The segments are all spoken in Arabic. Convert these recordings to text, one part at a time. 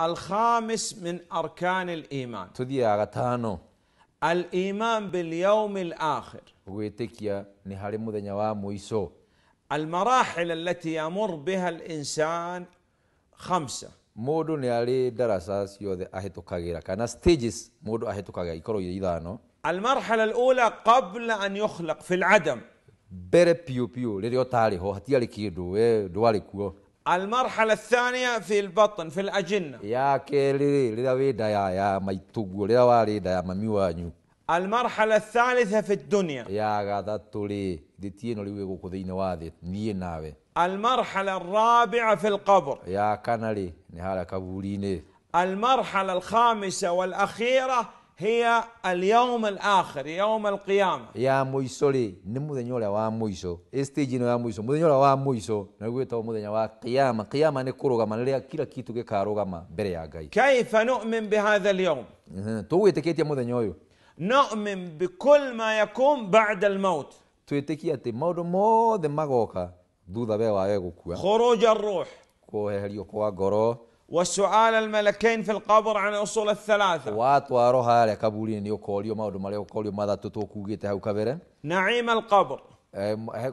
الخامس من أركان الإيمان. تودي أغتانو. الإيمان باليوم الآخر. ويتكيا نهاري مدن ويسو. المراحل التي يمر بها الإنسان خمسة. مودو نهاري درساس يوذي أهيتو كاغيرا. كان ستيجيس مودو أهيتو كاغيرا. يكرو يدانو. المرحلة الأولى قبل أن يخلق في العدم. بير بيو بيو. تاري هو هتيالي كيدو. دوالي كيو. المرحلة الثانية في البطن في الأجنة يا كيلي لذا يا يا ما يتوبو لذا واليدا يا مامي وانيو المرحلة الثالثة في الدنيا يا غادا تولي دي تينو لي ويغو كودين ني ناوي المرحلة الرابعة في القبر يا كانالي نهالا كابوليني المرحلة الخامسة والأخيرة هي اليوم الاخر يوم القيامه يا مويسولي نموذنيو لا وامويسو استيجينو يا مويسو مودنيو لا وامويسو نغوي تو مودنيا قيامه قيامه ني كوروغا ما ليا كيتو كي كاروغا ما بري كيف نؤمن بهذا اليوم تو يتكيت يا مودنيو نؤمن بكل ما يكون بعد الموت تو يتكيت تي مودو ماغوكا دودا بيوا ايغوكو خروج الروح كو هيليو كو غورو والسؤال الملكين في القبر عن أصول الثلاثة واتوارو هاري كابولين يوكوليو ما ودو ماليو كوليو ماذا تتوكو جيتا هاو نعيم القبر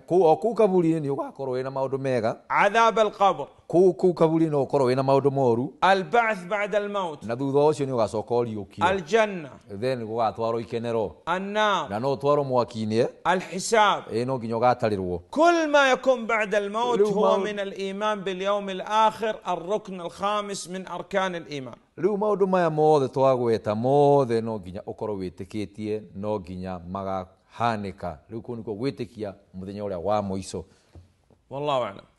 o kå u kaburi-inä nä å gakorwo wä na maå ndå mega adhab alqabr kå kå u kaburi no å korwo wä na maå ndå moru albath bada almaut na thutha ũcio nä å gacoka å riå aljanna then gå gatwarwo ikenero annar na no å twarwo mwaki-inä alhisab ä no nginya å gatarä rwo kul ma yakun bada almaut huwa min aliman bilyaum alakhir alrukn alkhamis min arkan aliman rä u maå ndå maya mothe twagweta mothe no nginya å korwo wä tä kä tie no nginya magaku hanä ka rä u kå nä kuo gwä tä kia må thenya å rä a wa må ico wallahu alam